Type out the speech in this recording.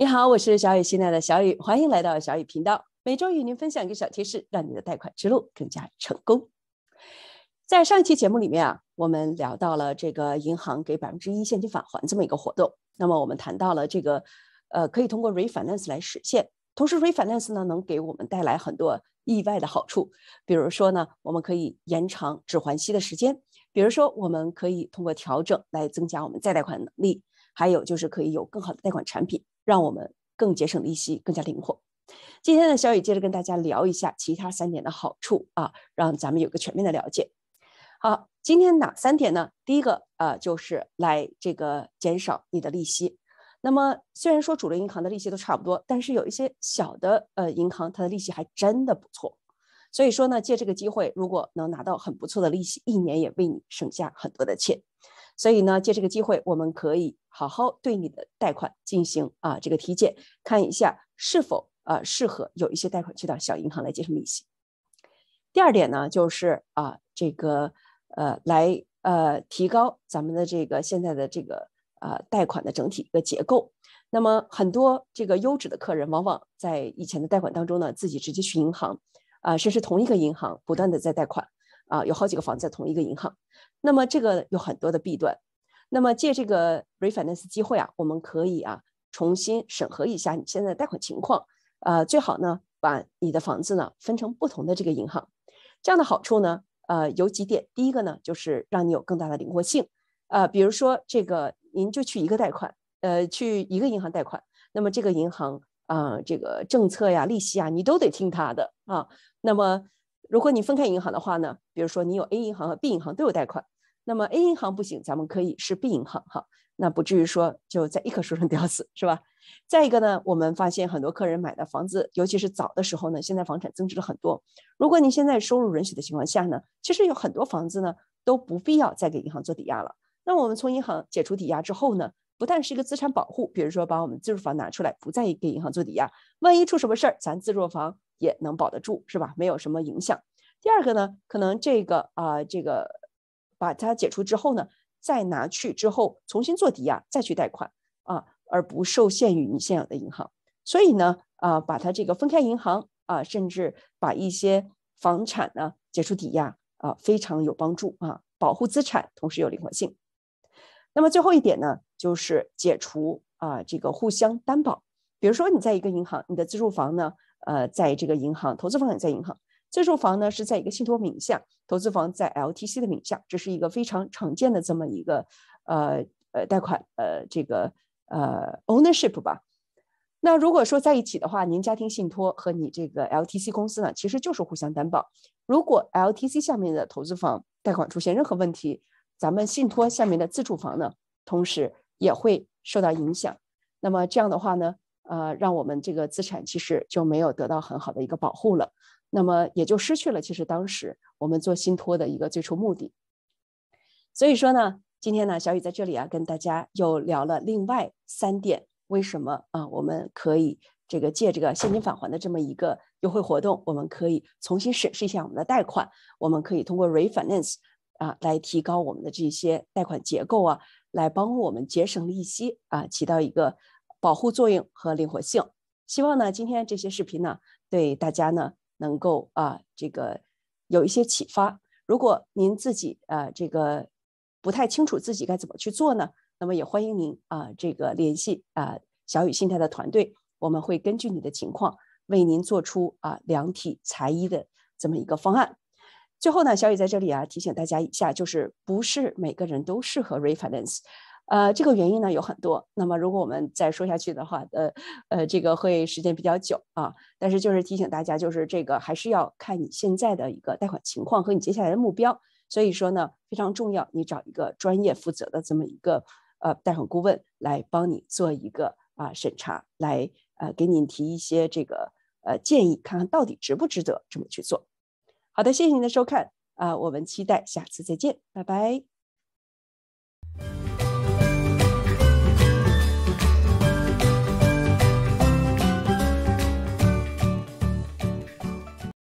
你好，我是小雨，新来的小雨，欢迎来到小雨频道。每周与您分享一个小提示，让你的贷款之路更加成功。在上一期节目里面啊，我们聊到了这个银行给百分之一现金返还这么一个活动。那么我们谈到了这个，呃，可以通过 r e f i n a n c e 来实现。同时 r e f i n a n c e 呢，能给我们带来很多意外的好处。比如说呢，我们可以延长指还息的时间；，比如说，我们可以通过调整来增加我们再贷款能力；，还有就是可以有更好的贷款产品。让我们更节省利息，更加灵活。今天呢，小雨接着跟大家聊一下其他三点的好处啊，让咱们有个全面的了解。好，今天哪三点呢？第一个，呃，就是来这个减少你的利息。那么虽然说主流银行的利息都差不多，但是有一些小的呃银行，它的利息还真的不错。所以说呢，借这个机会，如果能拿到很不错的利息，一年也为你省下很多的钱。所以呢，借这个机会，我们可以好好对你的贷款进行啊这个体检，看一下是否啊适合有一些贷款去到小银行来接受利息。第二点呢，就是啊这个呃来呃提高咱们的这个现在的这个啊贷款的整体一个结构。那么很多这个优质的客人，往往在以前的贷款当中呢，自己直接去银行啊，甚至同一个银行不断的在贷款。啊，有好几个房子在同一个银行，那么这个有很多的弊端。那么借这个 refinance 机会啊，我们可以啊重新审核一下你现在贷款情况。呃，最好呢把你的房子呢分成不同的这个银行，这样的好处呢，呃，有几点。第一个呢就是让你有更大的灵活性。呃，比如说这个您就去一个贷款，呃，去一个银行贷款，那么这个银行啊，这个政策呀、利息啊，你都得听他的啊。那么如果你分开银行的话呢，比如说你有 A 银行和 B 银行都有贷款，那么 A 银行不行，咱们可以是 B 银行哈，那不至于说就在一棵树上吊死是吧？再一个呢，我们发现很多客人买的房子，尤其是早的时候呢，现在房产增值了很多。如果你现在收入允许的情况下呢，其实有很多房子呢都不必要再给银行做抵押了。那我们从银行解除抵押之后呢，不但是一个资产保护，比如说把我们自住房拿出来，不再给银行做抵押，万一出什么事儿，咱自住房也能保得住是吧？没有什么影响。第二个呢，可能这个啊，这个把它解除之后呢，再拿去之后重新做抵押再去贷款啊，而不受限于你现有的银行。所以呢，啊，把它这个分开银行啊，甚至把一些房产呢解除抵押啊，非常有帮助啊，保护资产同时有灵活性。那么最后一点呢，就是解除啊这个互相担保。比如说你在一个银行，你的自住房呢，呃，在这个银行投资房也在银行。自住房呢是在一个信托名下，投资房在 LTC 的名下，这是一个非常常见的这么一个，呃呃，贷款，呃，这个呃 ownership 吧。那如果说在一起的话，您家庭信托和你这个 LTC 公司呢，其实就是互相担保。如果 LTC 下面的投资房贷款出现任何问题，咱们信托下面的自住房呢，同时也会受到影响。那么这样的话呢，呃，让我们这个资产其实就没有得到很好的一个保护了。那么也就失去了，其实当时我们做信托的一个最初目的。所以说呢，今天呢，小雨在这里啊，跟大家又聊了另外三点，为什么啊我们可以这个借这个现金返还的这么一个优惠活动，我们可以重新审视一下我们的贷款，我们可以通过 refinance 啊来提高我们的这些贷款结构啊，来帮我们节省利息啊，起到一个保护作用和灵活性。希望呢，今天这些视频呢，对大家呢。能够啊，这个有一些启发。如果您自己啊，这个不太清楚自己该怎么去做呢，那么也欢迎您啊，这个联系啊小雨心态的团队，我们会根据你的情况为您做出啊量体裁衣的这么一个方案。最后呢，小雨在这里啊提醒大家一下，就是不是每个人都适合 refinance。呃，这个原因呢有很多。那么，如果我们再说下去的话，呃，呃，这个会时间比较久啊。但是，就是提醒大家，就是这个还是要看你现在的一个贷款情况和你接下来的目标。所以说呢，非常重要，你找一个专业负责的这么一个呃贷款顾问来帮你做一个啊审查，来呃给你提一些这个呃建议，看看到底值不值得这么去做。好的，谢谢您的收看啊，我们期待下次再见，拜拜。